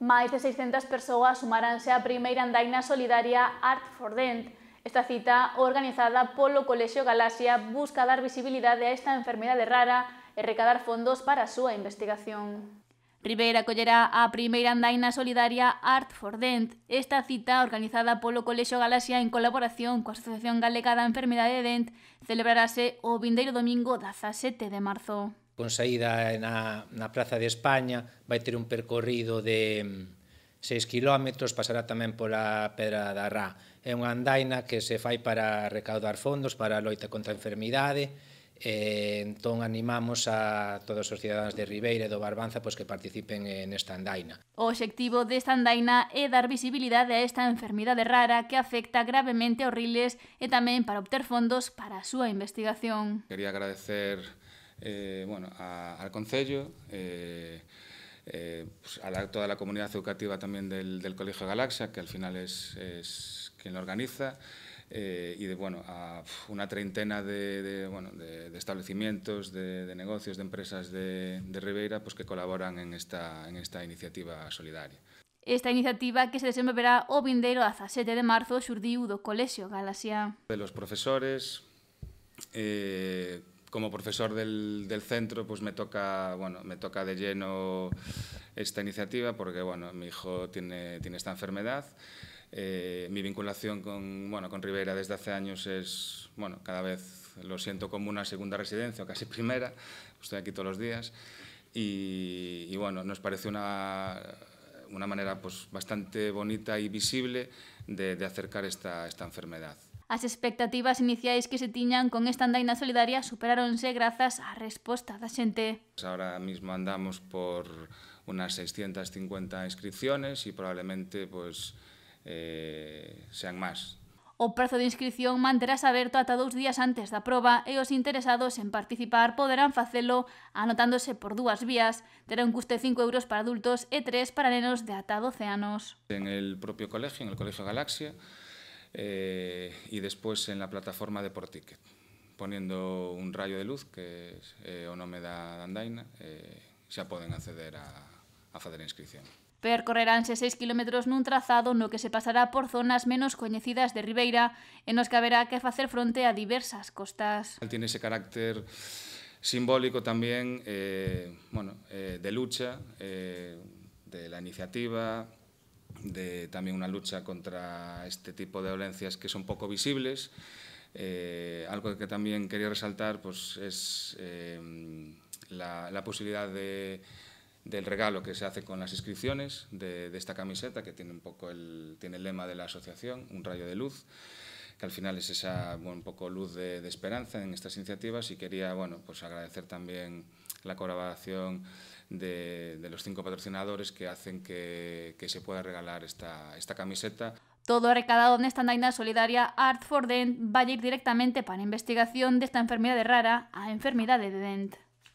máis de 600 persoas sumaranse á primeira andaina solidaria Art for Dent. Esta cita, organizada polo Colexio Galaxia, busca dar visibilidade a esta enfermidade rara e recadar fondos para a súa investigación. Ribeira collerá a primeira andaina solidaria Art for Dent. Esta cita, organizada polo Colexio Galaxia en colaboración coa Asociación Galega da Enfermedade de Dent, celebrarase o vindeiro domingo 17 de marzo con saída na, na Praza de España, vai ter un percorrido de 6 km, pasará tamén pola Pedra da Rá. É unha andaina que se fai para recaudar fondos para a loita contra a enfermidade, e entón animamos a todos os cidadáns de Ribeira e do Barbanza pois que participen nesta andaina. O obxectivo desta andaina é dar visibilidade a esta enfermidade rara que afecta gravemente aos riles e tamén para obter fondos para a súa investigación. Quería agradecer Eh, bueno, al Concello, eh, eh, pues a toda la comunidad educativa también del, Colegio Galaxia, que al final es, quien lo organiza, y de, bueno, a una treintena de, establecimientos, de, negocios, de empresas de, Ribeira pues que colaboran en esta, en esta iniciativa solidaria. Esta iniciativa que se desenvolverá o vindeiro a 7 de marzo surdiudo colegio Colegio Galaxia. De los profesores, como profesor del, del, centro, pues me toca, bueno, me toca de lleno esta iniciativa porque, bueno, mi hijo tiene, tiene esta enfermedad. Eh, mi vinculación con, bueno, con Rivera desde hace años es, bueno, cada vez lo siento como una segunda residencia o casi primera, estoy aquí todos los días. Y, bueno, nos parece una, una manera pues, bastante bonita y visible de, de acercar esta, esta enfermedad. As expectativas iniciais que se tiñan con esta andaina solidaria superáronse grazas á resposta da xente. Ahora mismo andamos por unas 650 inscripciones e probablemente pues, eh, sean máis. O prazo de inscripción manterás aberto ata dous días antes da proba e os interesados en participar poderán facelo anotándose por dúas vías. Terá un custe 5 euros para adultos e 3 para nenos de ata 12 anos. En el propio colegio, en el Colegio Galaxia, eh, y despois en la plataforma de Porticket poniendo un rayo de luz que é eh, o nome da Andaina, eh, xa poden acceder a, a fazer a inscripción. Percorreránse 6 km nun trazado no que se pasará por zonas menos coñecidas de Ribeira e nos que haberá que facer fronte a diversas costas. Tiene ese carácter simbólico tamén eh, bueno, eh, de lucha, eh, de la iniciativa, de también una lucha contra este tipo de violencias que son poco visibles. Eh, algo que también quería resaltar pues, es em, la, posibilidad del regalo que se hace con las inscripciones de, esta camiseta, que tiene un poco el, tiene el lema de la asociación, un rayo de luz que al final es esa un poco luz de, de, esperanza en estas iniciativas y quería bueno pues agradecer también la colaboración de, los cinco patrocinadores que hacen que, que se pueda regalar esta, esta camiseta. Todo arrecadado en esta Naina solidaria Art for Dent va a ir directamente para investigación de esta enfermedad rara a enfermedad de Dent.